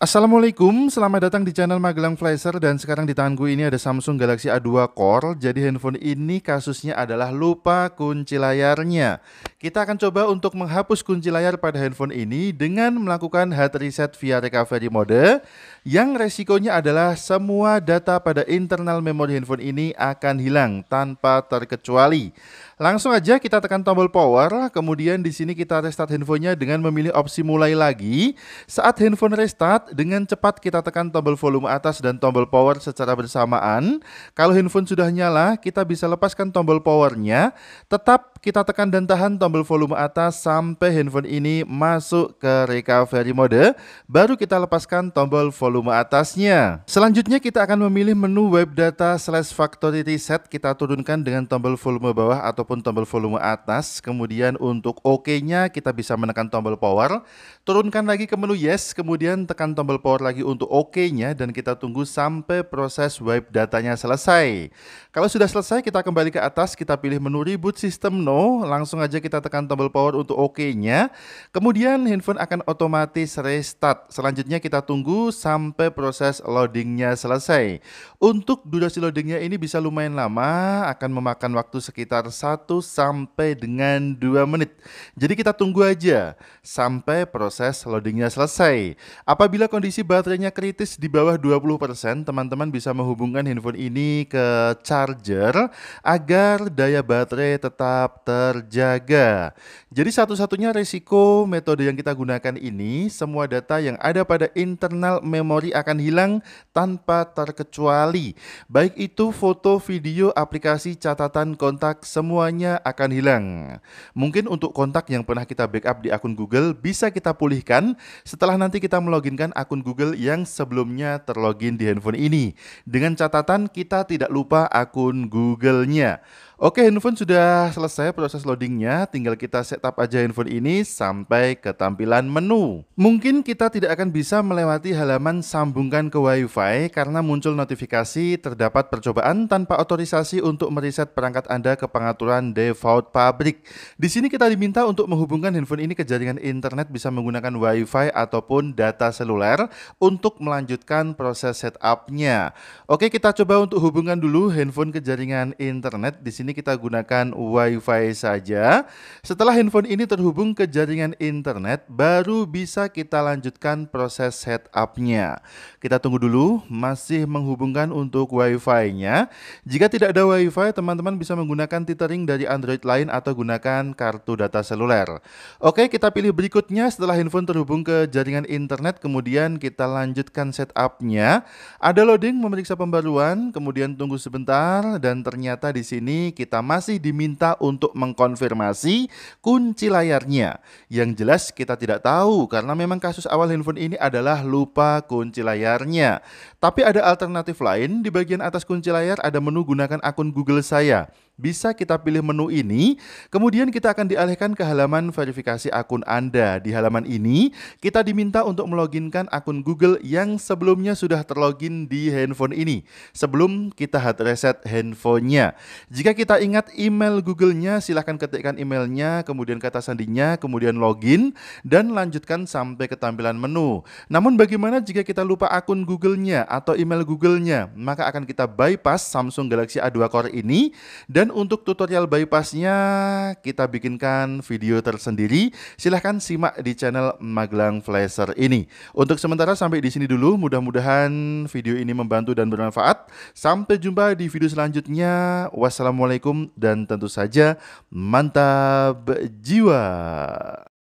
Assalamualaikum, selamat datang di channel Magelang Flasher dan sekarang di tanganku ini ada Samsung Galaxy A2 Core. Jadi handphone ini kasusnya adalah lupa kunci layarnya. Kita akan coba untuk menghapus kunci layar pada handphone ini dengan melakukan hard reset via recovery mode yang resikonya adalah semua data pada internal memori handphone ini akan hilang tanpa terkecuali. Langsung aja kita tekan tombol power, kemudian di sini kita restart handphonenya dengan memilih opsi mulai lagi. Saat handphone restart, dengan cepat kita tekan tombol volume atas dan tombol power secara bersamaan. Kalau handphone sudah nyala, kita bisa lepaskan tombol powernya, tetap kita tekan dan tahan tombol volume atas sampai handphone ini masuk ke recovery mode, baru kita lepaskan tombol volume atasnya. Selanjutnya kita akan memilih menu web data slash factory reset, kita turunkan dengan tombol volume bawah ataupun tombol volume atas, kemudian untuk OK-nya kita bisa menekan tombol power, turunkan lagi ke menu yes, kemudian tekan tombol power lagi untuk OK-nya dan kita tunggu sampai proses web datanya selesai. Kalau sudah selesai kita kembali ke atas, kita pilih menu reboot system no, langsung aja kita tekan tombol power untuk OK-nya. Kemudian handphone akan otomatis restart. Selanjutnya kita tunggu sampai proses loadingnya selesai. Untuk durasi loadingnya ini bisa lumayan lama, akan memakan waktu sekitar 1 sampai dengan 2 menit. Jadi kita tunggu aja sampai proses loadingnya selesai. Apabila kondisi baterainya kritis di bawah 20%, teman-teman bisa menghubungkan handphone ini ke charger agar daya baterai tetap terjaga. Jadi satu-satunya resiko metode yang kita gunakan ini, semua data yang ada pada internal memori akan hilang tanpa terkecuali. Baik itu foto, video, aplikasi, catatan, kontak, semuanya akan hilang. Mungkin untuk kontak yang pernah kita backup di akun Google bisa kita pulihkan setelah nanti kita meloginkan akun Google yang sebelumnya terlogin di handphone ini. Dengan catatan kita tidak lupa akun Google-nya. Oke, handphone sudah selesai proses loadingnya, tinggal kita setup aja handphone ini sampai ke tampilan menu. Mungkin kita tidak akan bisa melewati halaman sambungkan ke WiFi karena muncul notifikasi terdapat percobaan tanpa otorisasi untuk mereset perangkat Anda ke pengaturan default pabrik. Di sini kita diminta untuk menghubungkan handphone ini ke jaringan internet bisa menggunakan WiFi ataupun data seluler untuk melanjutkan proses setupnya. Oke, kita coba untuk hubungkan dulu handphone ke jaringan internet di sini ini kita gunakan WiFi saja. Setelah handphone ini terhubung ke jaringan internet, baru bisa kita lanjutkan proses setupnya. Kita tunggu dulu, masih menghubungkan untuk WiFi-nya. Jika tidak ada WiFi, teman-teman bisa menggunakan tethering dari Android lain atau gunakan kartu data seluler. Oke, kita pilih berikutnya setelah handphone terhubung ke jaringan internet, kemudian kita lanjutkan setupnya. Ada loading memeriksa pembaruan, kemudian tunggu sebentar dan ternyata di sini kita masih diminta untuk mengkonfirmasi kunci layarnya. Yang jelas kita tidak tahu karena memang kasus awal handphone ini adalah lupa kunci layarnya. Tapi ada alternatif lain, di bagian atas kunci layar ada menu gunakan akun Google saya bisa kita pilih menu ini. Kemudian kita akan dialihkan ke halaman verifikasi akun Anda. Di halaman ini, kita diminta untuk meloginkan akun Google yang sebelumnya sudah terlogin di handphone ini. Sebelum kita hard reset handphonenya. Jika kita ingat email Google-nya, silahkan ketikkan emailnya, kemudian kata sandinya, kemudian login, dan lanjutkan sampai ke tampilan menu. Namun bagaimana jika kita lupa akun Google-nya atau email Google-nya? Maka akan kita bypass Samsung Galaxy A2 Core ini dan untuk tutorial bypassnya kita bikinkan video tersendiri. Silahkan simak di channel Magelang Flasher ini. Untuk sementara sampai di sini dulu. Mudah-mudahan video ini membantu dan bermanfaat. Sampai jumpa di video selanjutnya. Wassalamualaikum dan tentu saja mantap jiwa.